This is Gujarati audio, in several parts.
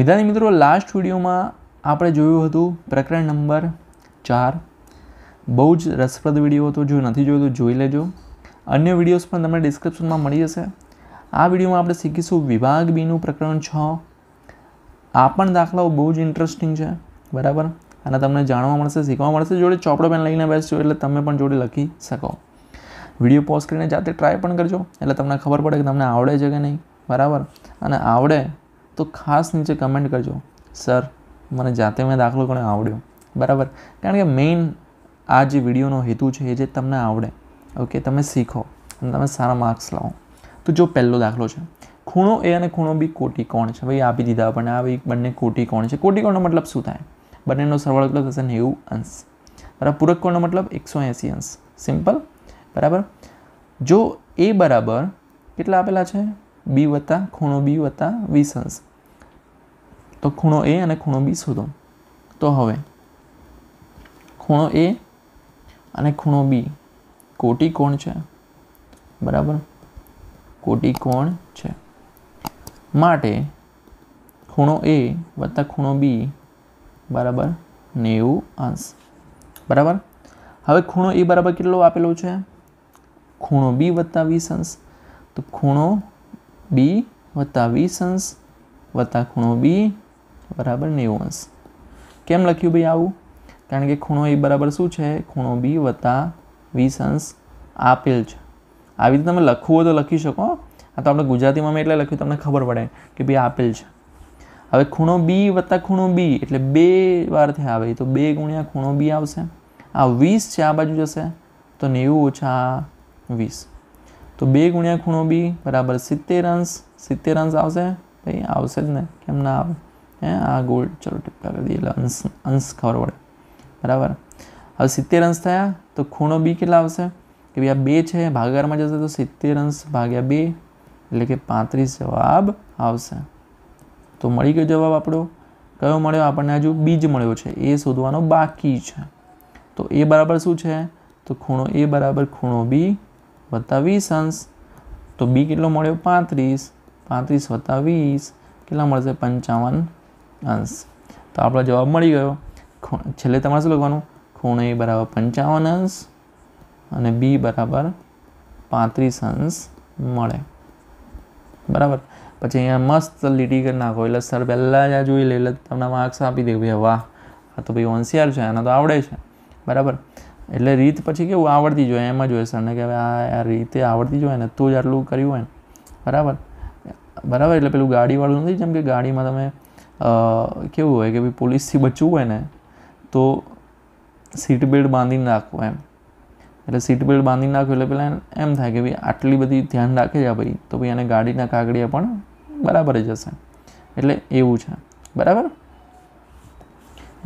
વિદ્યાર્થી મિત્રો લાસ્ટ વિડીયોમાં આપણે જોયું હતું પ્રકરણ નંબર ચાર બહુ જ રસપ્રદ વિડીયો હતો જો નથી જોયું તો જોઈ લેજો અન્ય વિડીયોઝ પણ તમને ડિસ્ક્રિપ્શનમાં મળી જશે આ વિડીયોમાં આપણે શીખીશું વિભાગ બીનું પ્રકરણ છ આ પણ દાખલાઓ બહુ જ ઇન્ટરેસ્ટિંગ છે બરાબર અને તમને જાણવા મળશે શીખવા મળશે જોડે ચોપડો પેન લઈને બેસજો એટલે તમે પણ જોડે લખી શકો વિડીયો પોઝ કરીને જાતે ટ્રાય પણ કરજો એટલે તમને ખબર પડે કે તમને આવડે છે કે નહીં બરાબર અને આવડે તો ખાસ નીચે કમેન્ટ કરજો સર મને જાતે મેં દાખલો ઘણો આવડ્યો બરાબર કારણ કે મેઇન આ જે વિડીયોનો હેતુ છે એ જે તમને આવડે ઓકે તમે શીખો અને તમે સારા માર્ક્સ લાવો તો જો પહેલો દાખલો છે ખૂણો એ અને ખૂણો બી કોટી કોણ છે ભાઈ આપી દીધા આપણને આ બંને કોટી કોણ છે કોટી કોણનો મતલબ શું થાય બંનેનો સરવાળો કેટલો થશે નેવું અંશ બરાબર પૂરક કોણનો મતલબ એકસો એંસી અંશ સિમ્પલ બરાબર જો એ બરાબર કેટલા આપેલા છે બી વત્તા ખૂણો બી વત્તા વીસ અંશ તો ખૂણો એ અને ખૂણો બી શોધો તો હવે ખૂણો એ અને ખૂણો બી કોટી કોણ છે બરાબર કોટી કોણ છે માટે ખૂણો એ વત્તા ખૂણો બી બરાબર નેવું અંશ બરાબર હવે ખૂણો એ e બરાબર કેટલો આપેલો છે ખૂણો બી વત્તા વીસ અંશ તો ખૂણો બી વત્તા વીસ અંશ વત્તા ખૂણો બી બરાબર નેવું અંશ કેમ લખ્યું ભાઈ આવું કારણ કે ખૂણો એ બરાબર શું છે ખૂણો બી વત્તા વીસ અંશ આપેલ છે આવી રીતે તમે લખવું હોય તો લખી શકો આ તો આપણે ગુજરાતીમાં મેં એટલે લખ્યું તમને ખબર પડે કે ભાઈ આપેલ છે હવે ખૂણો બી વત્તા ખૂણો બી એટલે બે વારથી આવે તો બે ગુણ્યા ખૂણો બી આવશે આ વીસ છે આ બાજુ જશે તો નેવું ઓછા વીસ તો બે ગુણ્યા ખૂણો બી બરાબર સિત્તેર અંશ સિત્તેર અંશ આવશે ભાઈ આવશે જ ને કેમ ના આવે હે આ ગોળ ચલો ટીપકા કરી દઈએ એટલે અંશ અંશ ખબર પડે બરાબર હવે સિત્તેર અંશ થયા તો ખૂણો બી કેટલા આવશે કે ભાઈ આ બે છે ભાગાકારમાં જશે તો સિત્તેર અંશ ભાગ્યા બે એટલે કે પાંત્રીસ જવાબ આવશે તો મળી ગયો જવાબ આપણો કયો મળ્યો આપણને હજુ બીજ મળ્યો છે એ શોધવાનો બાકી છે તો એ બરાબર શું છે તો ખૂણો એ બરાબર ખૂણો બી વત્તા વીસ અંશ તો બી કેટલો મળ્યો પાંત્રીસ પાંત્રીસ વત્તા વીસ કેટલા મળશે પંચાવન અંશ તો આપણો જવાબ મળી ગયો છેલ્લે તમારે શું લખવાનું ખૂણે બરાબર પંચાવન અંશ અને બી બરાબર પાંત્રીસ અંશ મળે બરાબર પછી અહીંયા મસ્ત લીટી કરી નાખો એટલે સર પહેલાં જ આ જોઈ લે એટલે તમને માર્ક્સ આપી દે ભાઈ વાહ આ તો ભાઈ હોશિયાર છે આને તો આવડે છે બરાબર એટલે રીત પછી કેવું આવડતી જોઈએ એમ જ હોય સરને કે હવે આ રીતે આવડતી જોઈએ ને તું જ આટલું કર્યું હોય બરાબર બરાબર એટલે પેલું ગાડીવાળું નથી જેમ કે ગાડીમાં તમે કેવું હોય કે ભાઈ પોલીસથી બચવું હોય ને તો સીટ બેલ્ટ બાંધીને નાખવું એમ એટલે સીટ બેલ્ટ બાંધી નાખો એટલે પહેલાં એમ થાય કે ભાઈ આટલી બધી ધ્યાન રાખે છે ભાઈ તો ભાઈ એને ગાડીના કાગળિયા પણ બરાબર જશે એટલે એવું છે બરાબર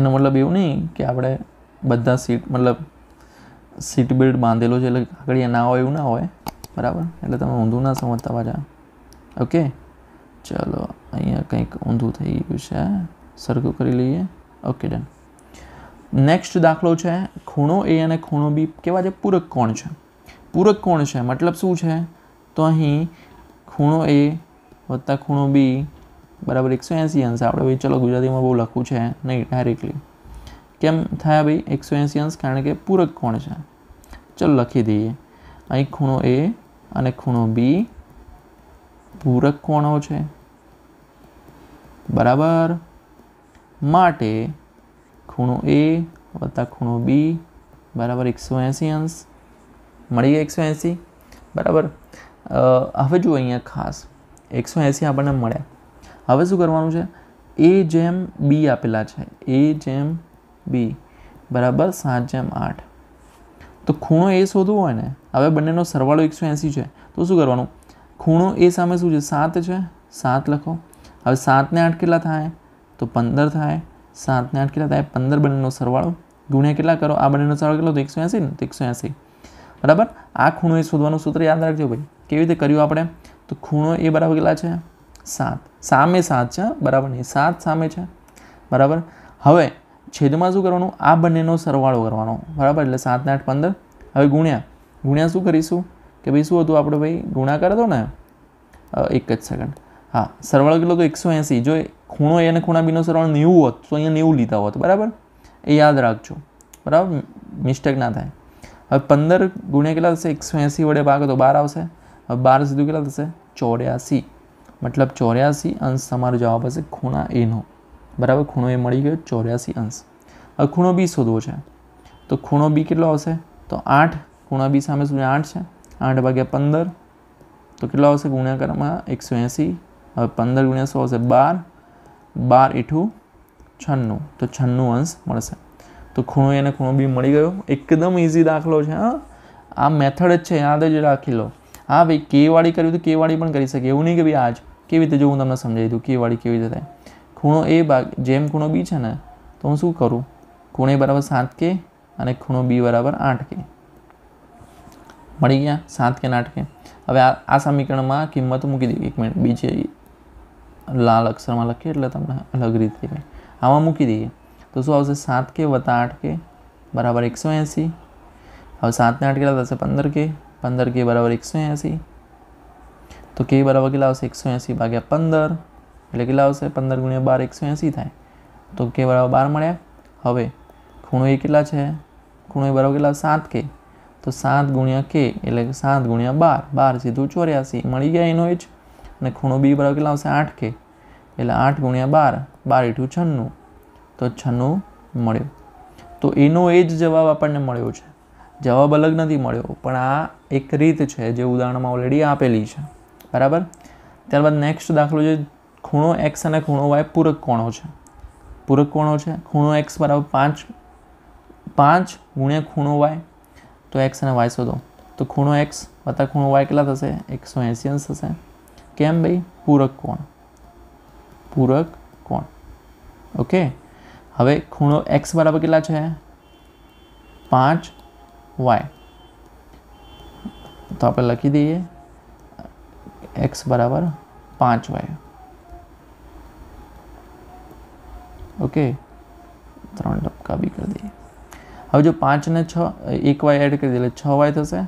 એનો મતલબ એવું નહીં કે આપણે બધા સીટ મતલબ સીટ બેલ્ટ બાંધેલો છે એટલે કાગળિયા ના હોય એવું ના હોય બરાબર એટલે તમે ઊંધું ના સમજતા પાછા ઓકે ચલો અહીંયા કંઈક ઊંધું થઈ ગયું છે સરખું કરી લઈએ ઓકે ડન નેક્સ્ટ દાખલો છે ખૂણો એ અને ખૂણો બી કેવા છે પૂરક કોણ છે પૂરક કોણ છે મતલબ શું છે તો અહીં ખૂણો એ વત્તા ખૂણો બી બરાબર એકસો એંસી અંશ આપણે ભાઈ ચલો ગુજરાતીમાં બહુ લખવું છે નહીં ડાયરેક્ટલી કેમ થયા ભાઈ એકસો એંસી અંશ કારણ કે પૂરક કોણ છે ચલો લખી દઈએ અહીં ખૂણો એ અને ખૂણો બી પૂરક કોણો છે બરાબર માટે ખૂણો એ વત્તા ખૂણો બી બરાબર એકસો એંસી અંશ મળી ગયા એકસો એંસી બરાબર હવે જુઓ અહીંયા ખાસ એકસો એંસી આપણને મળ્યા હવે શું કરવાનું છે એ જેમ બી આપેલા છે એ જેમ બી બરાબર સાત જેમ આઠ તો ખૂણો એ શોધવો હોય ને હવે બંનેનો સરવાળો એકસો એંસી છે તો શું કરવાનું ખૂણો એ સામે શું છે સાત છે સાત લખો હવે સાતને આઠ કેટલા થાય તો પંદર થાય સાતને આઠ કેટલા થાય પંદર બંનેનો સરવાળો ગુણ્યા કેટલા કરો આ બંનેનો સરવાળો કેટલો તો એકસો એંસી ને તો એકસો એંસી બરાબર આ ખૂણો એ શોધવાનું સૂત્ર યાદ રાખજો ભાઈ કેવી રીતે કર્યું આપણે તો ખૂણો એ બરાબર કેટલા છે સાત સામે સાત છે બરાબર નહીં સાત સામે છે બરાબર હવે છેદમાં શું કરવાનું આ બંનેનો સરવાળો કરવાનો બરાબર એટલે સાતને આઠ પંદર હવે ગુણ્યા ગુણ્યા શું કરીશું કે ભાઈ શું હતું આપણે ભાઈ ગુણાકાર હતો ને એક જ સેકન્ડ હા સરવાળો કેટલો તો એકસો એંસી જો ખૂણો એ અને ખૂણા બીનો સરવાળો નેવું હોત તો અહીંયા નેવું લીધા હોત બરાબર એ યાદ રાખજો બરાબર મિસ્ટેક ના થાય હવે પંદર ગુણ્યા કેટલા થશે એકસો એંસી વડે ભાગો તો બાર આવશે હવે બાર સીધું કેટલા થશે ચોર્યાસી મતલબ ચોર્યાસી અંશ તમારો જવાબ હશે ખૂણા એનો બરાબર ખૂણો એ મળી ગયો ચોર્યાસી અંશ હવે ખૂણો બી શોધવો છે તો ખૂણો બી કેટલો આવશે તો આઠ ખૂણો બી સામે શું આઠ છે આઠ ભાગ્યા પંદર તો કેટલો આવશે ગુણાકારમાં એકસો એંસી હવે પંદર ગુણ્યા સો હશે બાર બાર એઠું છન્નું તો છન્નું અંશ મળશે તો ખૂણો એને ખૂણો બી મળી ગયો એકદમ ઇઝી દાખલો છે હા આ મેથડ જ છે યાદ જ રાખી લો હા ભાઈ કેવાળી કર્યું તો કેવાળી પણ કરી શકે એવું નહીં કે ભાઈ આજ કેવી રીતે જો હું તમને સમજાવી દઉં કેવાળી કેવી રીતે થાય ખૂણો એ ભાગ જેમ ખૂણો બી છે ને તો હું શું કરું ખૂણે બરાબર સાત કે અને ખૂણો બી બરાબર આઠ કે મળી ગયા સાત કે આઠ કે હવે આ સમીકરણમાં કિંમત મૂકી દઈએ એક મિનિટ બીજી લાલ અક્ષરમાં લખીએ એટલે તમને અલગ રીતે કંઈ આમાં મૂકી દઈએ તો શું આવશે સાત કે વત્તા આઠ કે બરાબર એકસો એંસી હવે સાતને આઠ કેટલા થશે પંદર કે પંદર કે બરાબર એકસો એંસી તો કે બરાબર કેટલા આવશે એકસો એંસી ભાગ્યા પંદર એટલે કેટલા આવશે પંદર ગુણ્યા બાર એકસો એંસી થાય તો કે બરાબર બાર મળ્યા હવે ખૂણો એ કેટલા છે ખૂણો એ બરાબર કેટલા સાત કે તો સાત ગુણ્યા કે એટલે સાત ગુણ્યા બાર બાર સીધું ચોર્યાસી મળી ગયા એનો એ જ અને ખૂણો બી બરાબર કેટલા આવશે આઠ કે એટલે આઠ ગુણ્યા બાર બાર એઠું છન્નું તો છન્નું મળ્યું તો એનો એ જ જવાબ આપણને મળ્યો છે જવાબ અલગ નથી મળ્યો પણ આ એક રીત છે જે ઉદાહરણમાં ઓલરેડી આપેલી છે બરાબર ત્યારબાદ નેક્સ્ટ દાખલો જે ખૂણો એક્સ અને ખૂણો વાય પૂરક કોણો છે પૂરક કોણો છે ખૂણો એક્સ બરાબર પાંચ પાંચ ગુણ્યા ખૂણો વાય તો એક્સ અને વાય શોધો તો ખૂણો એક્સ વત્તા ખૂણો વાય કેટલા થશે એકસો એંસી અંશ થશે केम भाई पूरक कोण पूरक कोण ओके हमें खूणो एक्स बराबर के पांच वाय तो आप लखी दी एक्स बराबर पांच वाय ओके त्र डबका भी कर दी हम जो पांच ने छ एक वाय एड कर छ वाय थे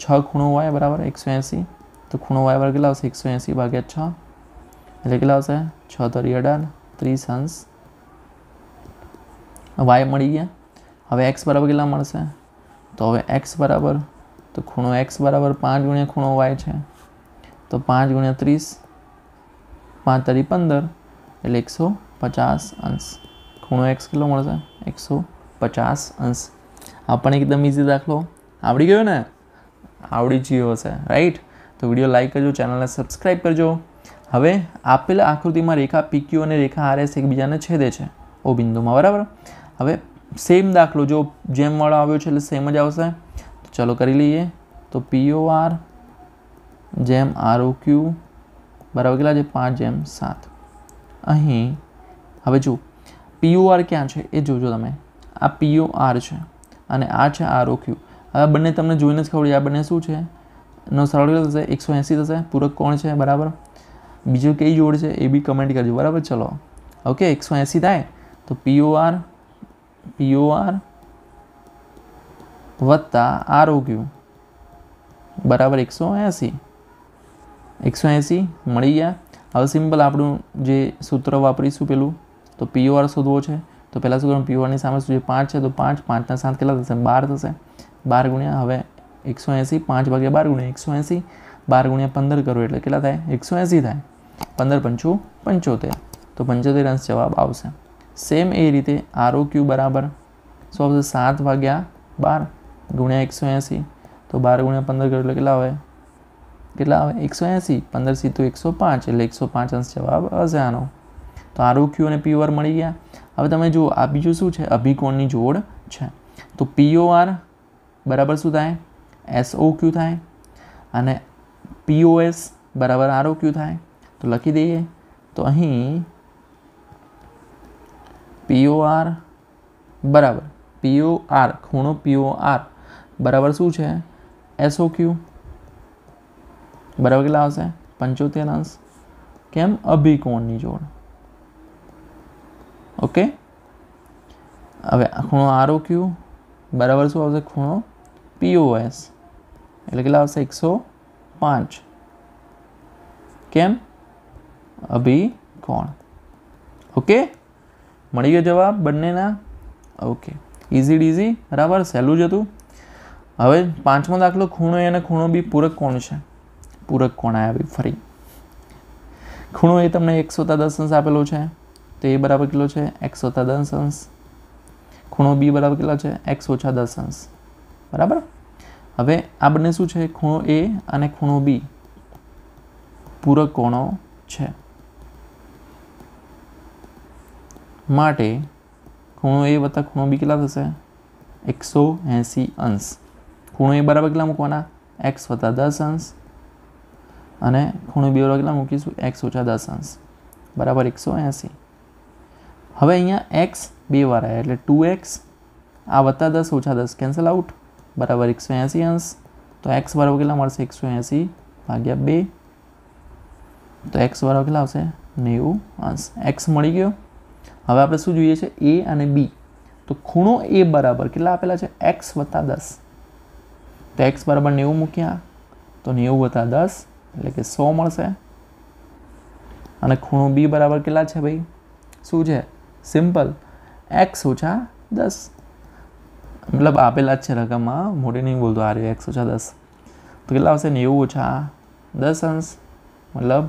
छ खूणो वाय बराबर एक सौ एसी તો ખૂણો વાય વાળો કેટલા આવશે એકસો એંસી ભાગ્યા છ એટલે કેટલા આવશે છ તરી અઢાર ત્રીસ અંશ વાય મળી ગયા હવે એક્સ બરાબર કેટલા મળશે તો હવે એક્સ બરાબર તો ખૂણો એક્સ બરાબર પાંચ ગુણ્યા ખૂણો વાય છે તો પાંચ ગુણ્યા ત્રીસ પાંચ તરી પંદર એટલે એકસો પચાસ અંશ ખૂણો એક્સ કેટલો મળશે એકસો પચાસ અંશ પણ એકદમ ઇઝી દાખલો આવડી ગયો ને આવડી જ ગયો હશે રાઈટ તો વિડીયો લાઇક કરજો ચેનલને સબસ્ક્રાઈબ કરજો હવે આપેલા આકૃતિમાં રેખા પીક્યુ અને રેખા આરએસ એકબીજાને છેદે છે ઓ બિંદુમાં બરાબર હવે સેમ દાખલો જો જેમવાળો આવ્યો છે એટલે સેમ જ આવશે તો ચલો કરી લઈએ તો પીઓ આર જેમ આર ઓ ક્યુ બરાબર કેટલા છે પાંચ જેમ સાત અહીં હવે જુઓ આર ક્યાં છે એ જોજો તમે આ આર છે અને આ છે આર ઓ ક્યુ હવે બંને તમને જોઈને જ ખબર આ બંને શું છે નો સરવાળો થશે એકસો એંસી થશે પૂરક કોણ છે બરાબર બીજું કઈ જોડ છે એ બી કમેન્ટ કરજો બરાબર ચલો ઓકે એકસો એંસી થાય તો પીઓઆર પીઓઆર વત્તા આરઓ ક્યુ બરાબર એકસો એંસી એકસો એંસી મળી ગયા હવે સિમ્પલ આપણું જે સૂત્ર વાપરીશું પેલું તો પીઓઆર શોધવો છે તો પહેલાં શું કરવાનું પીઓઆરની સામે શું છે પાંચ છે તો પાંચ પાંચના સાત કેટલા થશે બાર થશે બાર ગુણ્યા હવે એકસો એંસી પાંચ વાગ્યા બાર ગુણ્યા એકસો એંસી બાર ગુણ્યા પંદર કરો એટલે કેટલા થાય એકસો એંસી થાય પંદર પંચું પંચોતેર તો પંચોતેર અંશ જવાબ આવશે સેમ એ રીતે આરો ક્યુ બરાબર શું આવશે સાત વાગ્યા બાર ગુણ્યા એકસો એંસી તો બાર ગુણ્યા પંદર કરો એટલે કેટલા આવે કેટલા આવે એકસો એંસી પંદર સીધું એકસો પાંચ એટલે એકસો પાંચ અંશ જવાબ હશે આનો તો આરો ક્યુ અને પીઓઆર મળી ગયા હવે તમે જુઓ આ બીજું શું છે અભિકોણની જોડ છે તો પીઓઆર બરાબર શું થાય એસઓ ક્યુ થાય અને પીઓએસ બરાબર આરઓ ક્યુ થાય તો લખી દઈએ તો અહીં પીઓઆર બરાબર પીઓઆર ખૂણો પીઓ આર બરાબર શું છે એસઓ ક્યુ બરાબર કેટલા આવશે પંચોતેર અંશ કેમ અભિકોણની જોડ ઓકે હવે ખૂણો આરઓ ક્યુ બરાબર શું આવશે ખૂણો પીઓએસ એટલે કેટલા આવશે એકસો પાંચ કેમ અભિકોણ ઓકે મળી ગયો જવાબ બંનેના ઓકે ઇઝી ડીઝી બરાબર સહેલું જ હતું હવે પાંચમો દાખલો ખૂણો એ અને ખૂણો બી પૂરક કોણ છે પૂરક કોણ આવ્યા બી ફરી ખૂણો એ તમને એકસો સોતા દસ અંશ આપેલો છે તો એ બરાબર કેટલો છે એકસો સોતા દસ અંશ ખૂણો બી બરાબર કેટલો છે એકસો ઓછા દસ અંશ બરાબર હવે આ બંને શું છે ખૂણો એ અને ખૂણો બી પૂરક કોણો છે માટે ખૂણો એ વત્તા ખૂણો બી કેટલા થશે એકસો એંસી અંશ ખૂણો એ બરાબર કેટલા મૂકવાના એક્સ વત્તા દસ અંશ અને ખૂણો બી બરાબર કેટલા મૂકીશું એક્સ ઓછા દસ અંશ બરાબર એકસો એંસી હવે અહીંયા એક્સ બે વાર આવ્યા એટલે ટુ એક્સ આ વત્તા દસ ઓછા દસ કેન્સલ આઉટ બરાબર એકસો એંસી અંશ તો એક્સ બરાબર કેટલા મળશે એકસો એંસી ભાગ્યા બે તો એક્સ બરાબર કેટલા આવશે નેવું અંશ એક્સ મળી ગયો હવે આપણે શું જોઈએ છે એ અને બી તો ખૂણો એ બરાબર કેટલા આપેલા છે એક્સ વત્તા દસ તો એક્સ બરાબર નેવું મૂક્યા તો નેવું વત્તા દસ એટલે કે સો મળશે અને ખૂણો બી બરાબર કેટલા છે ભાઈ શું છે સિમ્પલ એક્સ ઓછા દસ મતલબ આપેલા જ છે રકમમાં મોટી નહીં બોલતો આ રહ્યો એકસો છ દસ તો કેટલા આવશે નેવું ઓછા દસ અંશ મતલબ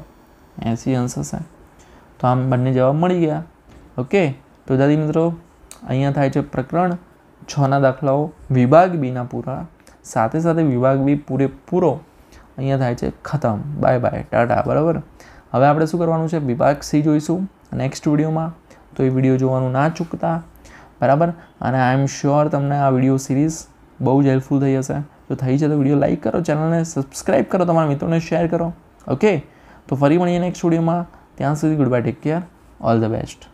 એંસી અંશ હશે તો આમ બંને જવાબ મળી ગયા ઓકે તો દાદી મિત્રો અહીંયા થાય છે પ્રકરણ છના દાખલાઓ વિભાગ બીના પૂરા સાથે સાથે વિભાગ બી પૂરેપૂરો અહીંયા થાય છે ખતમ બાય બાય ટાટા બરાબર હવે આપણે શું કરવાનું છે વિભાગ સી જોઈશું નેક્સ્ટ વિડીયોમાં તો એ વિડીયો જોવાનું ના ચૂકતા બરાબર અને આઈ એમ શ્યોર તમને આ વિડીયો સિરીઝ બહુ જ હેલ્પફુલ થઈ જશે જો થઈ છે તો વિડીયો લાઇક કરો ચેનલને સબસ્ક્રાઈબ કરો તમારા મિત્રોને શેર કરો ઓકે તો ફરી મળીએ નેક્સ્ટ વિડીયોમાં ત્યાં સુધી good bye take care all the best